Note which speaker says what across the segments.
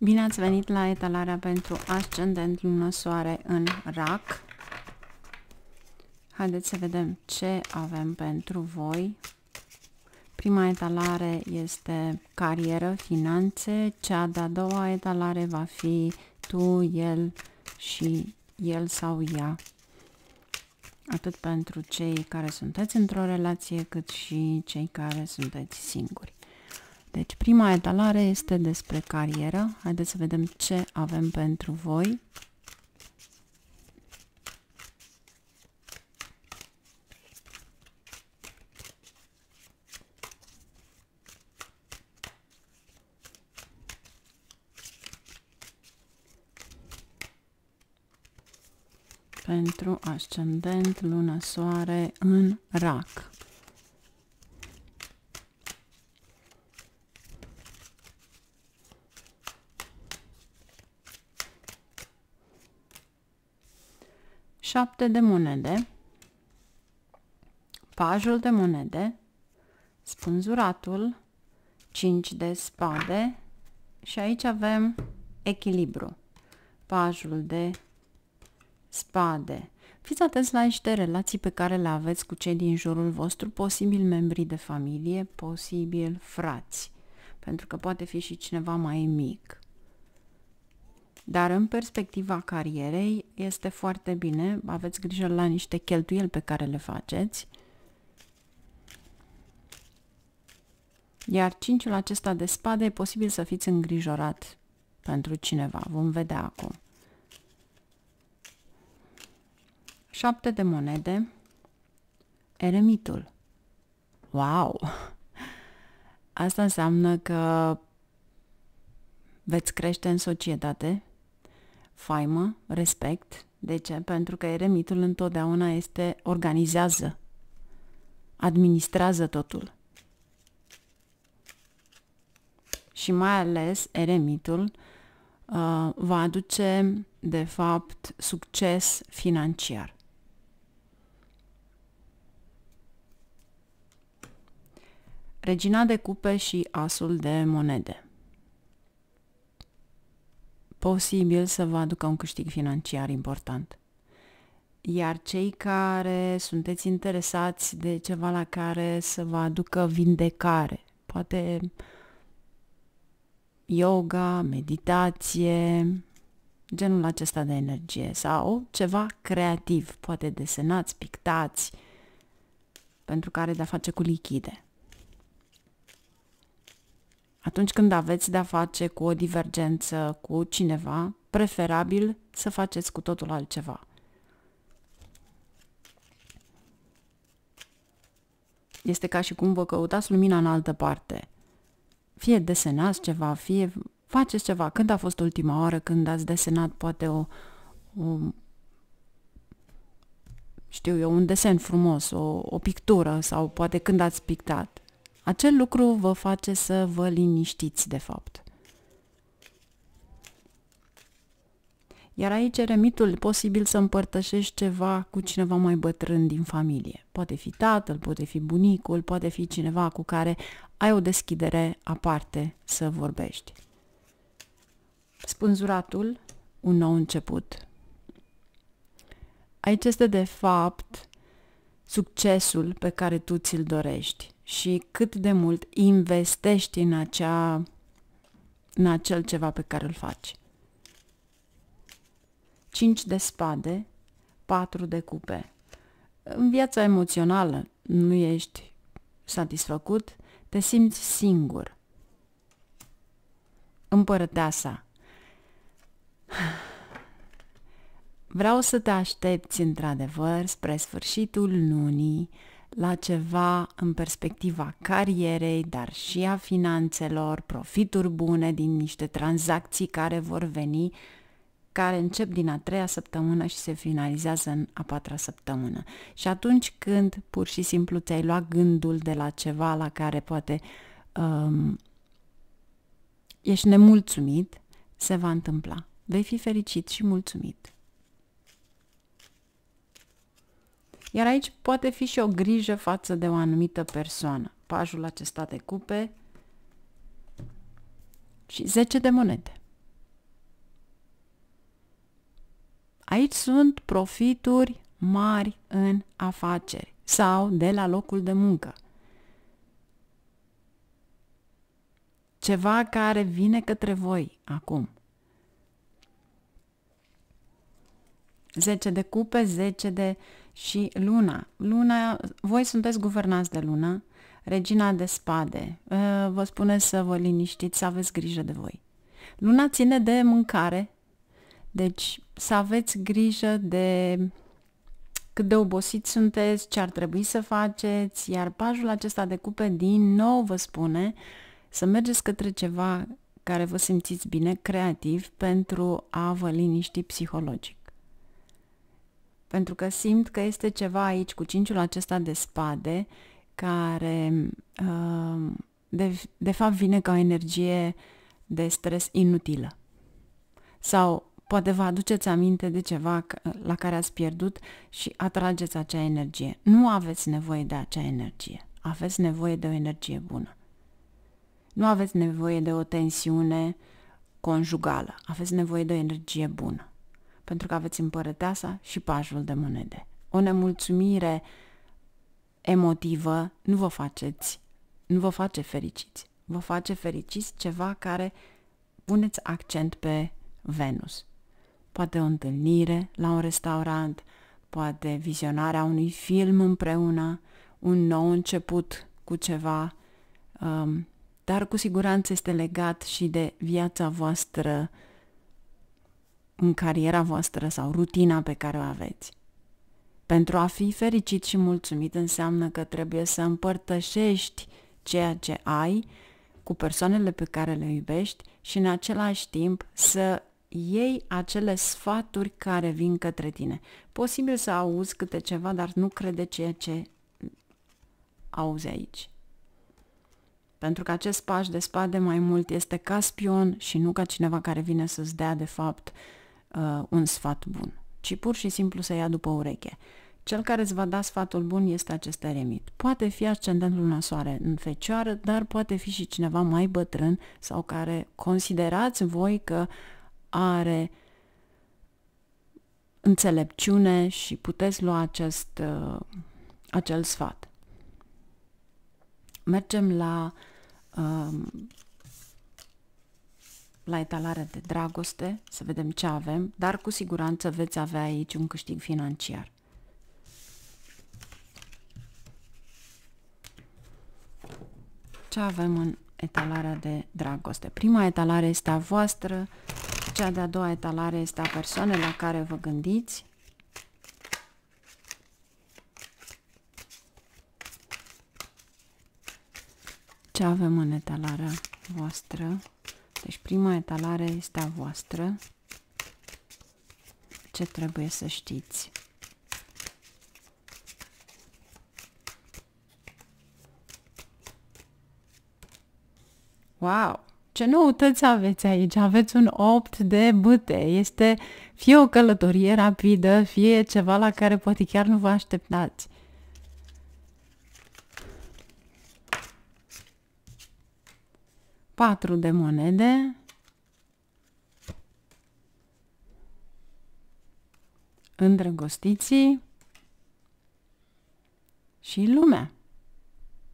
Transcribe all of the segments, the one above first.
Speaker 1: Bine ați venit la etalarea pentru ascendent lună soare în rac. Haideți să vedem ce avem pentru voi. Prima etalare este carieră, finanțe, cea de-a doua etalare va fi tu, el și el sau ea. Atât pentru cei care sunteți într-o relație, cât și cei care sunteți singuri. Deci prima etalare este despre carieră. Haideți să vedem ce avem pentru voi. pentru ascendent, luna, soare în rac. 7 de monede, pajul de monede, spânzuratul, 5 de spade și aici avem echilibru, pajul de spade. Fiți atenți la niște relații pe care le aveți cu cei din jurul vostru, posibil membrii de familie, posibil frați, pentru că poate fi și cineva mai mic. Dar în perspectiva carierei este foarte bine, aveți grijă la niște cheltuieli pe care le faceți. Iar cinciul acesta de spade e posibil să fiți îngrijorat pentru cineva. Vom vedea acum. 7 de monede. Eremitul. Wow! Asta înseamnă că veți crește în societate, faimă, respect. De ce? Pentru că eremitul întotdeauna este, organizează, administrează totul. Și mai ales eremitul uh, va aduce, de fapt, succes financiar. Regina de cupe și asul de monede posibil să vă aducă un câștig financiar important. Iar cei care sunteți interesați de ceva la care să vă aducă vindecare, poate yoga, meditație, genul acesta de energie sau ceva creativ, poate desenați, pictați, pentru care de-a face cu lichide. Atunci când aveți de-a face cu o divergență cu cineva, preferabil să faceți cu totul altceva. Este ca și cum vă căutați lumina în altă parte. Fie desenați ceva, fie faceți ceva. Când a fost ultima oară când ați desenat poate o, o știu eu, un desen frumos, o, o pictură sau poate când ați pictat? Acel lucru vă face să vă liniștiți, de fapt. Iar aici remitul, posibil să împărtășești ceva cu cineva mai bătrân din familie. Poate fi tatăl, poate fi bunicul, poate fi cineva cu care ai o deschidere aparte să vorbești. Spânzuratul, un nou început. Aici este de fapt succesul pe care tu ți-l dorești și cât de mult investești în, acea, în acel ceva pe care îl faci. 5 de spade, 4 de cupe. În viața emoțională nu ești satisfăcut, te simți singur. Împărăteasa. Vreau să te aștepți într-adevăr spre sfârșitul lunii la ceva în perspectiva carierei, dar și a finanțelor, profituri bune din niște tranzacții care vor veni, care încep din a treia săptămână și se finalizează în a patra săptămână. Și atunci când pur și simplu ți-ai luat gândul de la ceva la care poate um, ești nemulțumit, se va întâmpla. Vei fi fericit și mulțumit. Iar aici poate fi și o grijă față de o anumită persoană. Pajul acesta de cupe și 10 de monede. Aici sunt profituri mari în afaceri sau de la locul de muncă. Ceva care vine către voi acum. 10 de cupe, 10 de uh, și luna. Luna, voi sunteți guvernați de luna, regina de spade. Ă, vă spune să vă liniștiți, să aveți grijă de voi. Luna ține de mâncare, deci să aveți grijă de cât de obosiți sunteți, ce ar trebui să faceți, iar pajul acesta de cupe din nou vă spune să mergeți către ceva care vă simțiți bine, creativ, pentru a vă liniști psihologic pentru că simt că este ceva aici cu cinciul acesta de spade care uh, de, de fapt vine ca o energie de stres inutilă. Sau poate vă aduceți aminte de ceva la care ați pierdut și atrageți acea energie. Nu aveți nevoie de acea energie. Aveți nevoie de o energie bună. Nu aveți nevoie de o tensiune conjugală. Aveți nevoie de o energie bună pentru că aveți împărăteasa și pajul de monede. O nemulțumire emotivă nu vă faceți, nu vă face fericiți. Vă face fericiți ceva care puneți accent pe Venus. Poate o întâlnire la un restaurant, poate vizionarea unui film împreună, un nou început cu ceva, um, dar cu siguranță este legat și de viața voastră în cariera voastră sau rutina pe care o aveți. Pentru a fi fericit și mulțumit înseamnă că trebuie să împărtășești ceea ce ai cu persoanele pe care le iubești și în același timp să iei acele sfaturi care vin către tine. Posibil să auzi câte ceva, dar nu crede ceea ce auzi aici. Pentru că acest paș de spade mai mult este ca spion și nu ca cineva care vine să-ți dea de fapt uh, uh, un sfat bun, ci pur și simplu să ia după ureche. Cel care îți va da sfatul bun este acest eremit. Poate fi ascendentul luna soare în fecioară, dar poate fi și cineva mai bătrân sau care considerați voi că are înțelepciune și puteți lua acest, uh, acel sfat. Mergem la uh, la etalarea de dragoste, să vedem ce avem, dar cu siguranță veți avea aici un câștig financiar. Ce avem în etalarea de dragoste? Prima etalare este a voastră, cea de-a doua etalare este a persoanei la care vă gândiți, ce avem în etalarea voastră deci prima etalare este a voastră. Ce trebuie să știți? Wow! Ce noutăți aveți aici? Aveți un 8 de bâte. Este fie o călătorie rapidă, fie ceva la care poate chiar nu vă așteptați. 4 de monede, îndrăgostiții și lumea.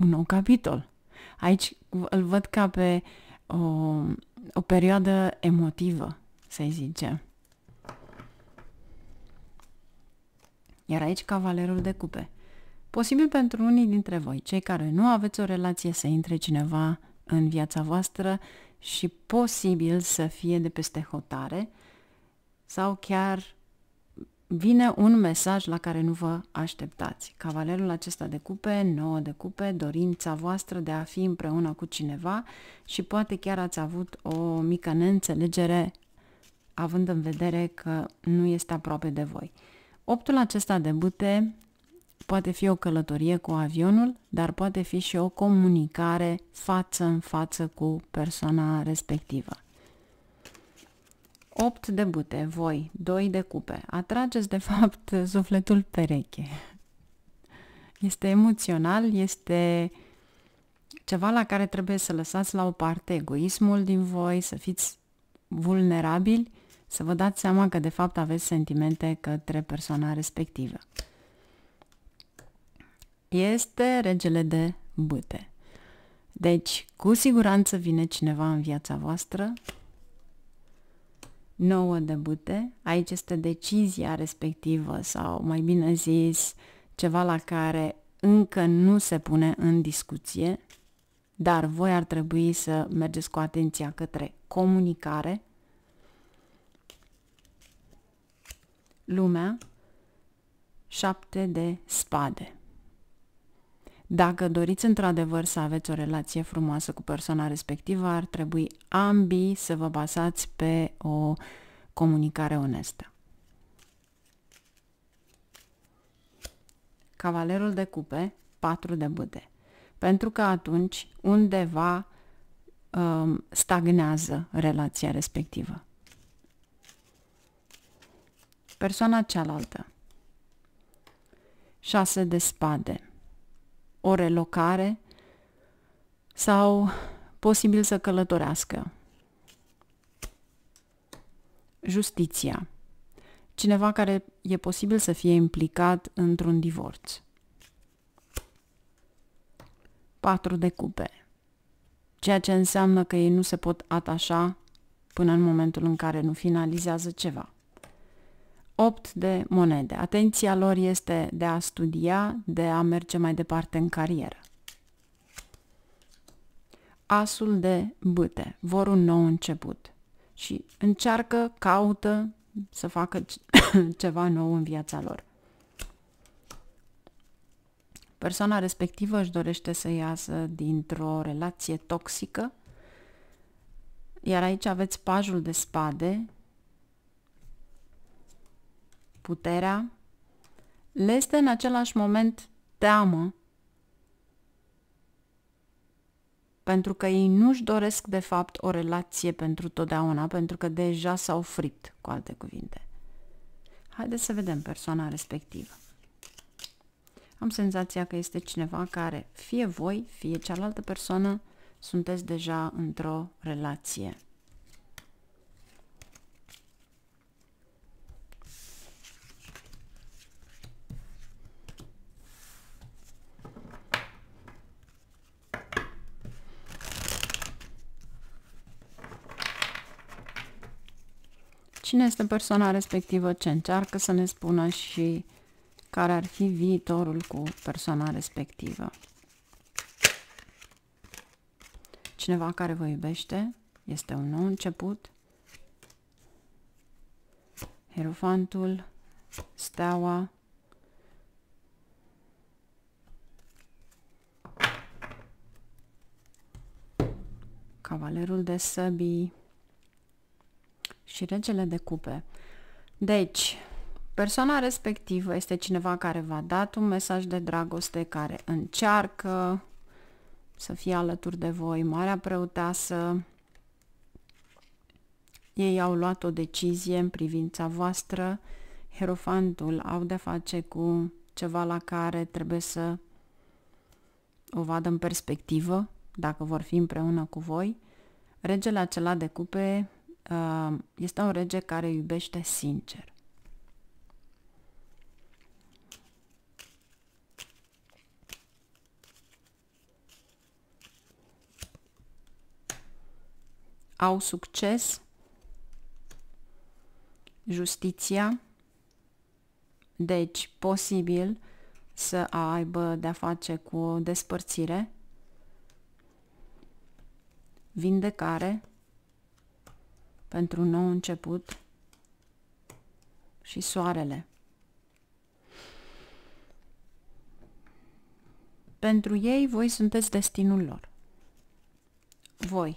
Speaker 1: Un nou capitol. Aici îl văd ca pe o, o perioadă emotivă, să zice. Iar aici cavalerul de cupe. Posibil pentru unii dintre voi, cei care nu aveți o relație, să intre cineva în viața voastră și posibil să fie de peste hotare sau chiar vine un mesaj la care nu vă așteptați. Cavalerul acesta de cupe, nouă de cupe, dorința voastră de a fi împreună cu cineva și poate chiar ați avut o mică neînțelegere având în vedere că nu este aproape de voi. Optul acesta de bute Poate fi o călătorie cu avionul, dar poate fi și o comunicare față în față cu persoana respectivă. 8 de bute, voi, 2 de cupe. Atrageți, de fapt, sufletul pereche. Este emoțional, este ceva la care trebuie să lăsați la o parte egoismul din voi, să fiți vulnerabili, să vă dați seama că de fapt aveți sentimente către persoana respectivă este regele de bâte. Deci, cu siguranță vine cineva în viața voastră, nouă de bâte, aici este decizia respectivă sau, mai bine zis, ceva la care încă nu se pune în discuție, dar voi ar trebui să mergeți cu atenția către comunicare. Lumea, șapte de spade. Dacă doriți într-adevăr să aveți o relație frumoasă cu persoana respectivă, ar trebui ambii să vă bazați pe o comunicare onestă. Cavalerul de cupe, 4 de bâte. Pentru că atunci undeva um, stagnează relația respectivă. Persoana cealaltă. 6 de spade o relocare sau posibil să călătorească. Justiția. Cineva care e posibil să fie implicat într-un divorț. 4 de cupe. Ceea ce înseamnă că ei nu se pot atașa până în momentul în care nu finalizează ceva. 8 de monede. Atenția lor este de a studia, de a merge mai departe în carieră. Asul de bâte. Vor un nou început. Și încearcă, caută să facă ceva nou în viața lor. Persoana respectivă își dorește să iasă dintr-o relație toxică, iar aici aveți pajul de spade puterea, le este în același moment teamă pentru că ei nu-și doresc de fapt o relație pentru totdeauna, pentru că deja s-au fript, cu alte cuvinte. Haideți să vedem persoana respectivă. Am senzația că este cineva care, fie voi, fie cealaltă persoană, sunteți deja într-o relație. Cine este persoana respectivă, ce încearcă să ne spună și care ar fi viitorul cu persoana respectivă. Cineva care vă iubește este un nou început. Hierofantul, steaua, cavalerul de săbii, și regele de cupe. Deci, persoana respectivă este cineva care v-a dat un mesaj de dragoste, care încearcă să fie alături de voi, marea preoteasă. Ei au luat o decizie în privința voastră, Hierofantul au de face cu ceva la care trebuie să o vadă în perspectivă, dacă vor fi împreună cu voi. Regele acela de cupe este un rege care iubește sincer. Au succes, justiția, deci posibil să aibă de-a face cu o despărțire, vindecare, pentru un nou început și soarele. Pentru ei, voi sunteți destinul lor. Voi,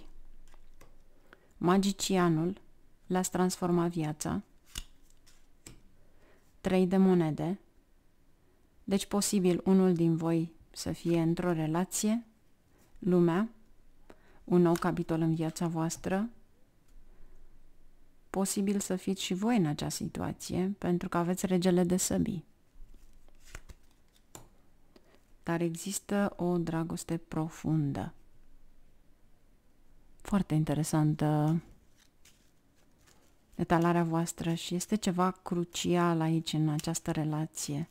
Speaker 1: magicianul, l-ați transformat viața, trei de monede, deci posibil unul din voi să fie într-o relație, lumea, un nou capitol în viața voastră, posibil să fiți și voi în acea situație, pentru că aveți regele de săbii. Dar există o dragoste profundă. Foarte interesantă etalarea voastră și este ceva crucial aici în această relație.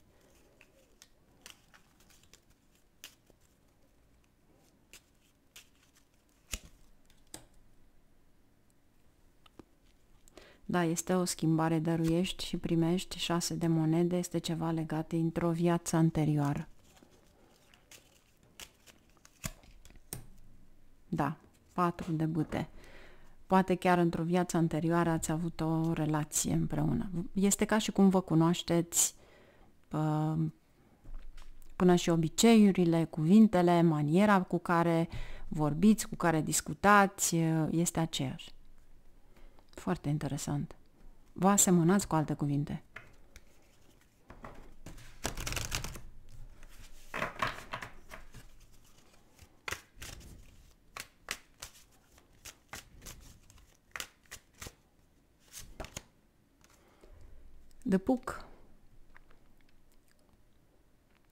Speaker 1: Da, este o schimbare, dăruiești și primești șase de monede, este ceva legat dintr-o viață anterioară. Da, patru de bute. Poate chiar într-o viață anterioară ați avut o relație împreună. Este ca și cum vă cunoașteți uh, până și obiceiurile, cuvintele, maniera cu care vorbiți, cu care discutați, uh, este aceeași. Foarte interesant. Vă asemănați cu alte cuvinte. de puc.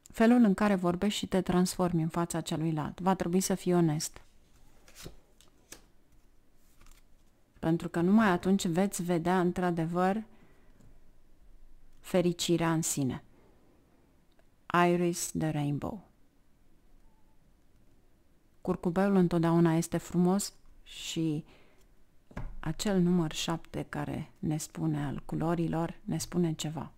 Speaker 1: Felul în care vorbești și te transformi în fața celuilalt. Va trebui să fii onest. pentru că numai atunci veți vedea într-adevăr fericirea în sine. Iris de Rainbow Curcubeul întotdeauna este frumos și acel număr șapte care ne spune al culorilor, ne spune ceva.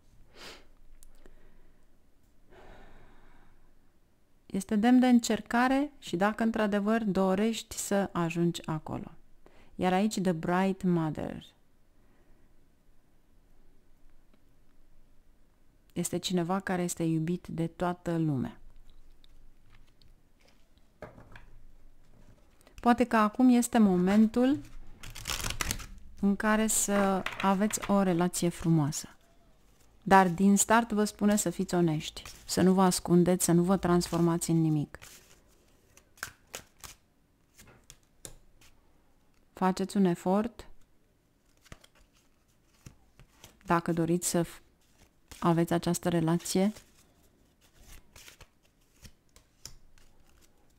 Speaker 1: Este demn de încercare și dacă într-adevăr dorești să ajungi acolo. Iar aici The Bright Mother. Este cineva care este iubit de toată lumea. Poate că acum este momentul în care să aveți o relație frumoasă. Dar din start vă spune să fiți onești, să nu vă ascundeți, să nu vă transformați în nimic. faceți un efort dacă doriți să aveți această relație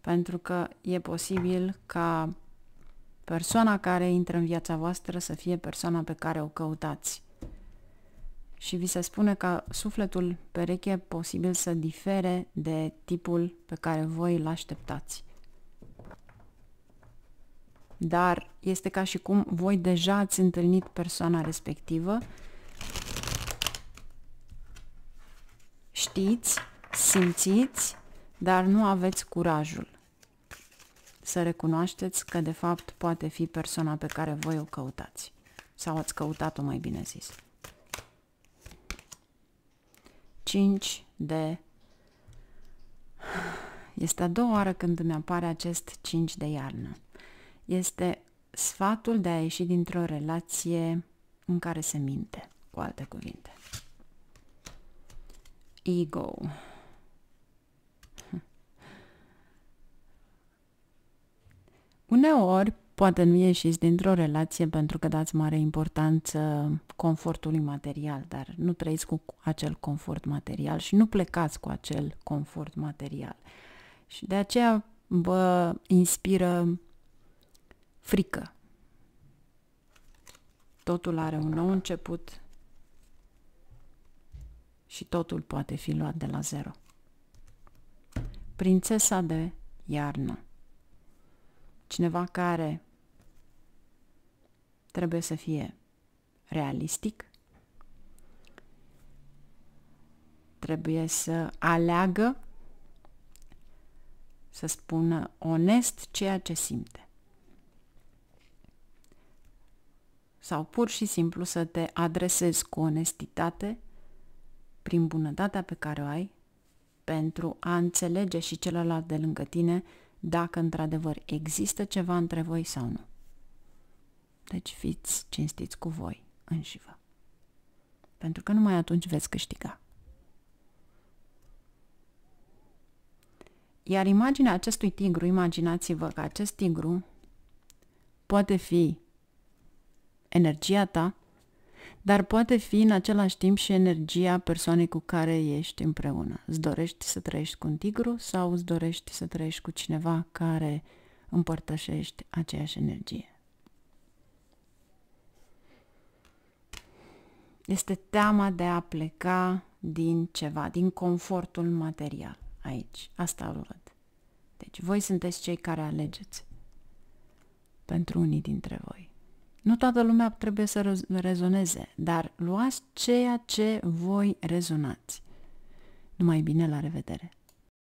Speaker 1: pentru că e posibil ca persoana care intră în viața voastră să fie persoana pe care o căutați. Și vi se spune că sufletul pereche posibil să difere de tipul pe care voi îl așteptați dar este ca și cum voi deja ați întâlnit persoana respectivă. Știți, simțiți, dar nu aveți curajul să recunoașteți că de fapt poate fi persoana pe care voi o căutați sau ați căutat-o mai bine zis. 5 de este a doua oară când îmi apare acest 5 de iarnă este sfatul de a ieși dintr-o relație în care se minte, cu alte cuvinte. Ego. Uneori, poate nu ieșiți dintr-o relație pentru că dați mare importanță confortului material, dar nu trăiți cu acel confort material și nu plecați cu acel confort material. Și de aceea vă inspiră frică. Totul are un nou început și totul poate fi luat de la zero. Prințesa de iarnă. Cineva care trebuie să fie realistic, trebuie să aleagă, să spună onest ceea ce simte. sau pur și simplu să te adresezi cu onestitate prin bunătatea pe care o ai pentru a înțelege și celălalt de lângă tine dacă într-adevăr există ceva între voi sau nu. Deci fiți cinstiți cu voi înșivă. Pentru că numai atunci veți câștiga. Iar imaginea acestui tigru, imaginați-vă că acest tigru poate fi energia ta, dar poate fi în același timp și energia persoanei cu care ești împreună. Îți dorești să trăiești cu un tigru sau îți dorești să trăiești cu cineva care împărtășești aceeași energie. Este teama de a pleca din ceva, din confortul material aici. Asta îl văd. Deci voi sunteți cei care alegeți pentru unii dintre voi. Nu toată lumea trebuie să rezoneze, dar luați ceea ce voi rezonați. Numai bine, la revedere!